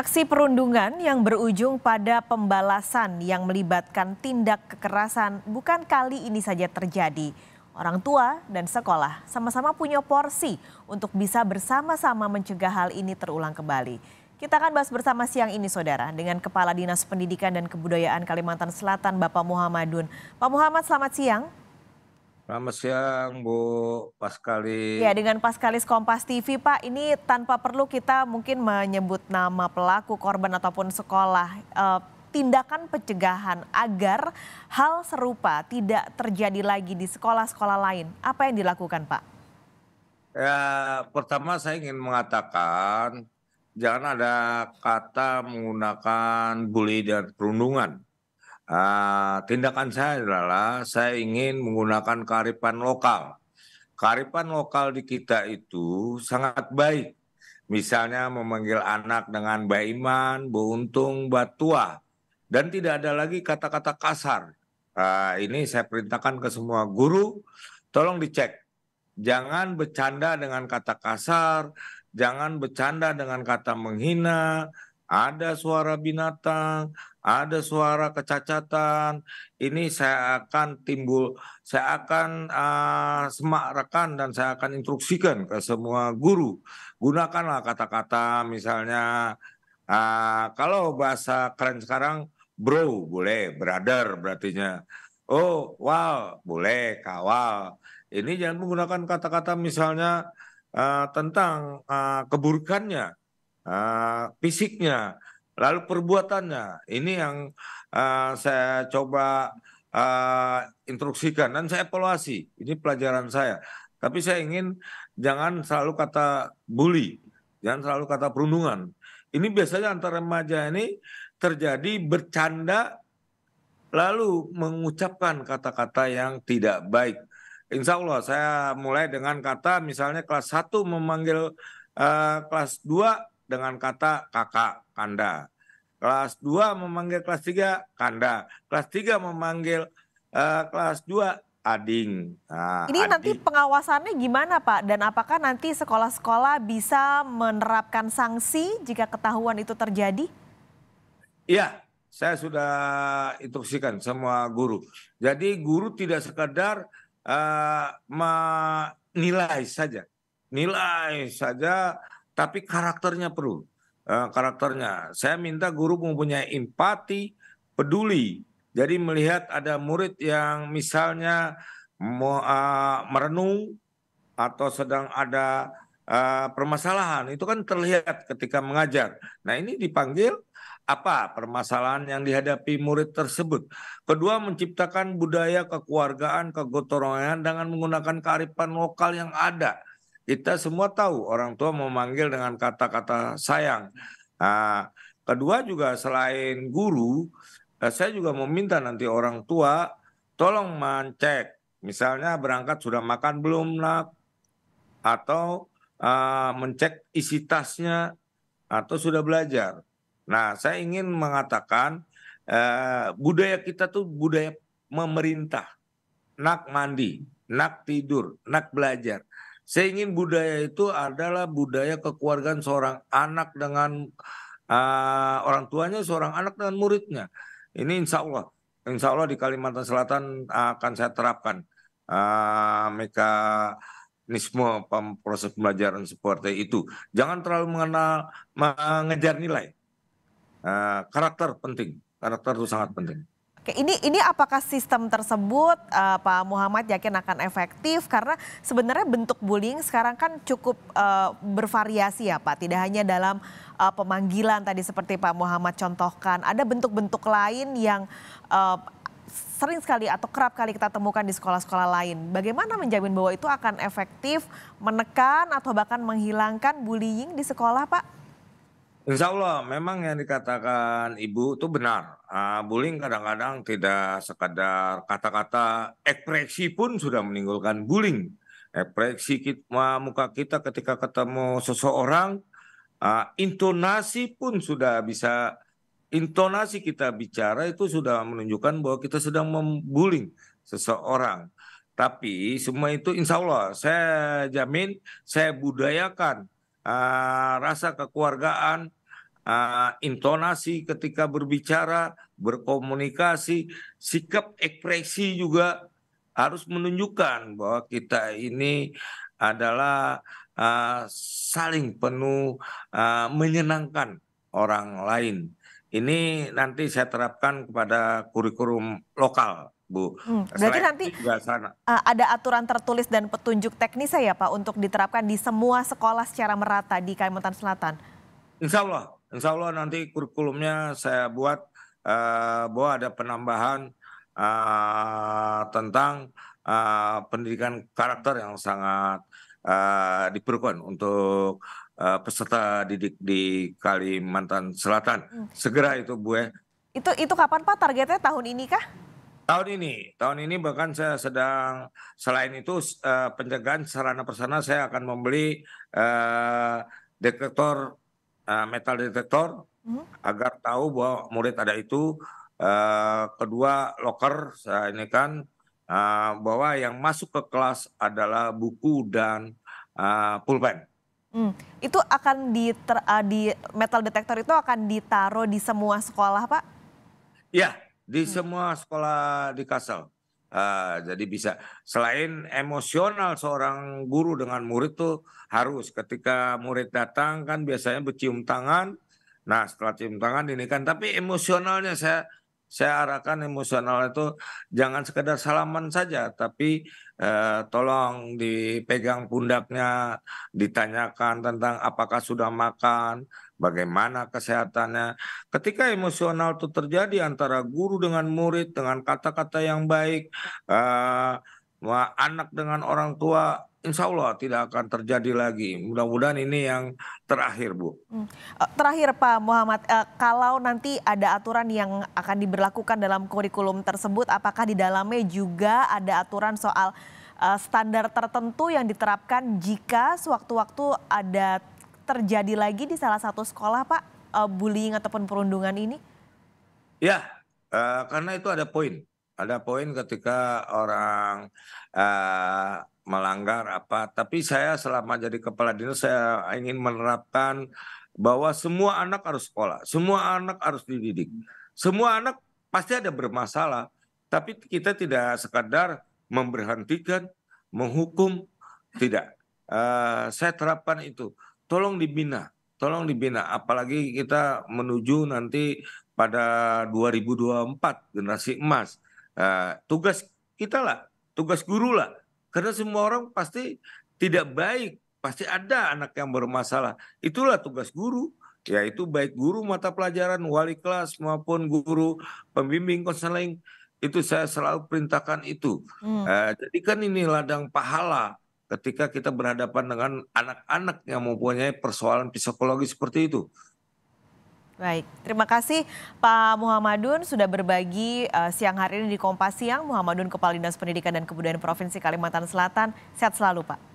Aksi perundungan yang berujung pada pembalasan yang melibatkan tindak kekerasan bukan kali ini saja terjadi. Orang tua dan sekolah sama-sama punya porsi untuk bisa bersama-sama mencegah hal ini terulang kembali. Kita akan bahas bersama siang ini saudara dengan Kepala Dinas Pendidikan dan Kebudayaan Kalimantan Selatan Bapak Muhammadun. Pak Muhammad selamat siang. Selamat siang Bu Paskalis. Ya dengan Paskalis Kompas TV Pak, ini tanpa perlu kita mungkin menyebut nama pelaku, korban ataupun sekolah. E, tindakan pencegahan agar hal serupa tidak terjadi lagi di sekolah-sekolah lain. Apa yang dilakukan Pak? Ya pertama saya ingin mengatakan jangan ada kata menggunakan bully dan perundungan Uh, tindakan saya adalah saya ingin menggunakan kearifan lokal. Kearifan lokal di kita itu sangat baik. Misalnya memanggil anak dengan Mbak Iman, Bu Untung, Dan tidak ada lagi kata-kata kasar. Uh, ini saya perintahkan ke semua guru, tolong dicek. Jangan bercanda dengan kata kasar, jangan bercanda dengan kata menghina, ada suara binatang, ada suara kecacatan, ini saya akan timbul, saya akan uh, rekan dan saya akan instruksikan ke semua guru. Gunakanlah kata-kata misalnya uh, kalau bahasa keren sekarang bro boleh, brother berartinya. Oh, wow, boleh, kawal. Ini jangan menggunakan kata-kata misalnya uh, tentang uh, keburukannya, uh, fisiknya, Lalu perbuatannya, ini yang uh, saya coba uh, instruksikan dan saya evaluasi. Ini pelajaran saya. Tapi saya ingin jangan selalu kata bully, jangan selalu kata perundungan. Ini biasanya antara remaja ini terjadi bercanda lalu mengucapkan kata-kata yang tidak baik. Insya Allah saya mulai dengan kata misalnya kelas 1 memanggil uh, kelas 2 dengan kata kakak kanda. Kelas 2 memanggil kelas 3 kanda. Kelas 3 memanggil uh, kelas 2 ading. Nah, Ini adi. nanti pengawasannya gimana Pak? Dan apakah nanti sekolah-sekolah bisa menerapkan sanksi jika ketahuan itu terjadi? Iya, saya sudah instruksikan semua guru. Jadi guru tidak sekedar uh, menilai saja. Nilai saja tapi karakternya perlu. Uh, karakternya. Saya minta guru mempunyai empati, peduli. Jadi melihat ada murid yang misalnya mau, uh, eh, merenung atau sedang ada uh, permasalahan, itu kan terlihat ketika mengajar. Nah, ini dipanggil apa permasalahan yang dihadapi murid tersebut. Kedua, menciptakan budaya kekeluargaan, kegotong dengan menggunakan kearifan lokal yang ada kita semua tahu orang tua memanggil dengan kata-kata sayang. Nah, kedua juga selain guru, eh, saya juga meminta nanti orang tua tolong mencek. Misalnya berangkat sudah makan belum nak? Atau uh, mencek isi tasnya atau sudah belajar. Nah, saya ingin mengatakan uh, budaya kita tuh budaya memerintah. Nak mandi, nak tidur, nak belajar. Saya ingin budaya itu adalah budaya kekeluargaan seorang anak dengan uh, orang tuanya, seorang anak dengan muridnya. Ini insya Allah, insya Allah di Kalimantan Selatan ah, akan saya terapkan uh, mekanisme proses pembelajaran seperti itu. Jangan terlalu mengenal mengejar nilai. Uh, karakter penting, karakter itu sangat penting. Oke, ini ini apakah sistem tersebut uh, Pak Muhammad yakin akan efektif karena sebenarnya bentuk bullying sekarang kan cukup uh, bervariasi ya Pak, tidak hanya dalam uh, pemanggilan tadi seperti Pak Muhammad contohkan, ada bentuk-bentuk lain yang uh, sering sekali atau kerap kali kita temukan di sekolah-sekolah lain. Bagaimana menjamin bahwa itu akan efektif menekan atau bahkan menghilangkan bullying di sekolah, Pak? Insya Allah, memang yang dikatakan ibu itu benar. Uh, bullying kadang-kadang tidak sekadar kata-kata ekspresi pun sudah menimbulkan bullying. Ekspresi kita, muka kita ketika ketemu seseorang, uh, intonasi pun sudah bisa, intonasi kita bicara itu sudah menunjukkan bahwa kita sedang membullying seseorang. Tapi semua itu insya Allah saya jamin saya budayakan uh, rasa kekeluargaan, uh, intonasi ketika berbicara, berkomunikasi, sikap ekspresi juga harus menunjukkan bahwa kita ini adalah uh, saling penuh uh, menyenangkan orang lain. Ini nanti saya terapkan kepada kurikulum lokal Bu. Hmm, nah, berarti nanti juga sana. Eh, ada aturan tertulis dan petunjuk teknis ya Pak untuk diterapkan di semua sekolah secara merata di Kalimantan Selatan? Insya Allah, insya Allah nanti kurikulumnya saya buat uh, bahwa ada penambahan uh, tentang uh, pendidikan karakter yang sangat uh, diperlukan untuk uh, peserta didik di Kalimantan Selatan. Hmm. Segera itu Bu. Ya. Itu itu kapan Pak targetnya tahun ini kah? Tahun ini, tahun ini bahkan saya sedang selain itu uh, eh, pencegahan sarana persana saya akan membeli uh, detektor uh, metal detektor hmm. agar tahu bahwa murid ada itu. Uh, kedua locker saya ini kan uh, bahwa yang masuk ke kelas adalah buku dan uh, pulpen. Hmm. Itu akan di, ter, di metal detektor itu akan ditaruh di semua sekolah, Pak? Ya, di hmm. semua sekolah di Kassel Uh, ah, jadi bisa selain emosional seorang guru dengan murid tuh harus ketika murid datang kan biasanya bercium tangan. Nah setelah cium tangan ini kan tapi emosionalnya saya saya arahkan emosional itu jangan sekedar salaman saja, tapi eh, tolong dipegang pundaknya, ditanyakan tentang apakah sudah makan, bagaimana kesehatannya. Ketika emosional itu terjadi antara guru dengan murid dengan kata-kata yang baik. Eh, anak dengan orang tua insya Allah tidak akan terjadi lagi. Mudah-mudahan ini yang terakhir, Bu. Hmm. Eh, terakhir, Pak Muhammad, eh, kalau nanti ada aturan yang akan diberlakukan dalam kurikulum tersebut, apakah di dalamnya juga ada aturan soal eh, standar tertentu yang diterapkan jika sewaktu-waktu ada terjadi lagi di salah satu sekolah, Pak, bullying ataupun perundungan ini? Ya, karena itu ada poin ada poin ketika orang uh, melanggar apa, tapi saya selama jadi kepala dinas saya ingin menerapkan bahwa semua anak harus sekolah, semua anak harus dididik. Semua anak pasti ada bermasalah, tapi kita tidak sekadar memberhentikan, menghukum, tidak. Uh, saya terapkan itu. Tolong dibina, tolong dibina. Apalagi kita menuju nanti pada 2024 generasi emas Eh, tugas kita lah, tugas guru lah. Karena semua orang pasti tidak baik, pasti ada anak yang bermasalah. Itulah tugas guru, yaitu baik guru mata pelajaran, wali kelas maupun guru pembimbing konseling. Itu saya selalu perintahkan itu. Hmm. Uh, eh, jadi kan ini ladang pahala ketika kita berhadapan dengan anak-anak yang mempunyai persoalan psikologi seperti itu. Baik, terima kasih Pak Muhammadun sudah berbagi uh, siang hari ini di Kompas Siang. Muhammadun Kepala Dinas Pendidikan dan Kebudayaan Provinsi Kalimantan Selatan. Sehat selalu Pak.